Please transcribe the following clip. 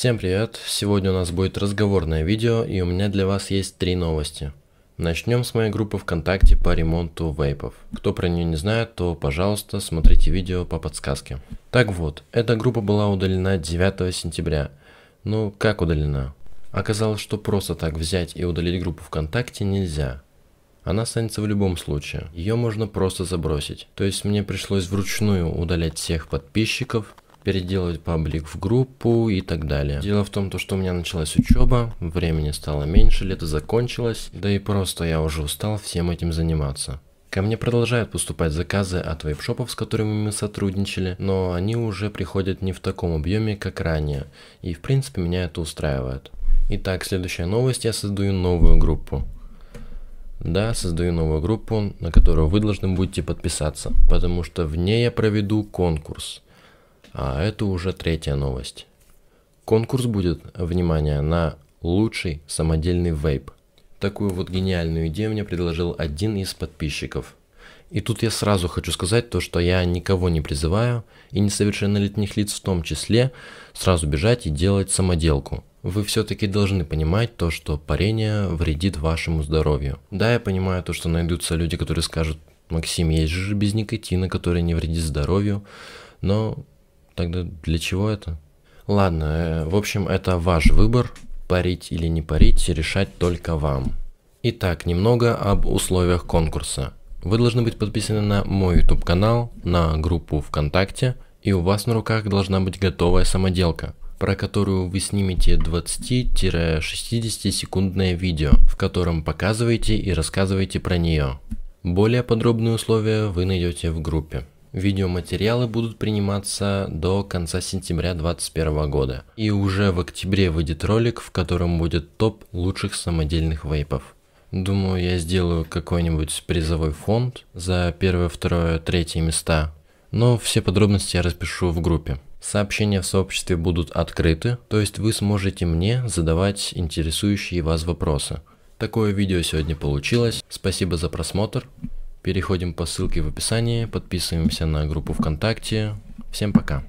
Всем привет! Сегодня у нас будет разговорное видео и у меня для вас есть три новости. Начнем с моей группы ВКонтакте по ремонту вейпов. Кто про нее не знает, то, пожалуйста, смотрите видео по подсказке. Так вот, эта группа была удалена 9 сентября. Ну, как удалена? Оказалось, что просто так взять и удалить группу ВКонтакте нельзя. Она останется в любом случае. Ее можно просто забросить. То есть мне пришлось вручную удалять всех подписчиков, переделывать паблик в группу и так далее. Дело в том, то, что у меня началась учеба, времени стало меньше, лето закончилось, да и просто я уже устал всем этим заниматься. Ко мне продолжают поступать заказы от вейпшопов, с которыми мы сотрудничали, но они уже приходят не в таком объеме, как ранее, и в принципе меня это устраивает. Итак, следующая новость, я создаю новую группу. Да, создаю новую группу, на которую вы должны будете подписаться, потому что в ней я проведу конкурс. А это уже третья новость. Конкурс будет, внимание, на лучший самодельный вейп. Такую вот гениальную идею мне предложил один из подписчиков. И тут я сразу хочу сказать то, что я никого не призываю, и несовершеннолетних лиц в том числе, сразу бежать и делать самоделку. Вы все-таки должны понимать то, что парение вредит вашему здоровью. Да, я понимаю то, что найдутся люди, которые скажут, Максим, есть же без никотина, который не вредит здоровью, но Тогда для чего это? Ладно, э, в общем, это ваш выбор, парить или не парить, решать только вам. Итак, немного об условиях конкурса. Вы должны быть подписаны на мой YouTube канал, на группу ВКонтакте, и у вас на руках должна быть готовая самоделка, про которую вы снимете 20-60 секундное видео, в котором показываете и рассказываете про нее. Более подробные условия вы найдете в группе. Видеоматериалы будут приниматься до конца сентября 2021 года. И уже в октябре выйдет ролик, в котором будет топ лучших самодельных вейпов. Думаю, я сделаю какой-нибудь призовой фонд за первое, второе, третье места. Но все подробности я распишу в группе. Сообщения в сообществе будут открыты, то есть вы сможете мне задавать интересующие вас вопросы. Такое видео сегодня получилось. Спасибо за просмотр. Переходим по ссылке в описании, подписываемся на группу ВКонтакте. Всем пока.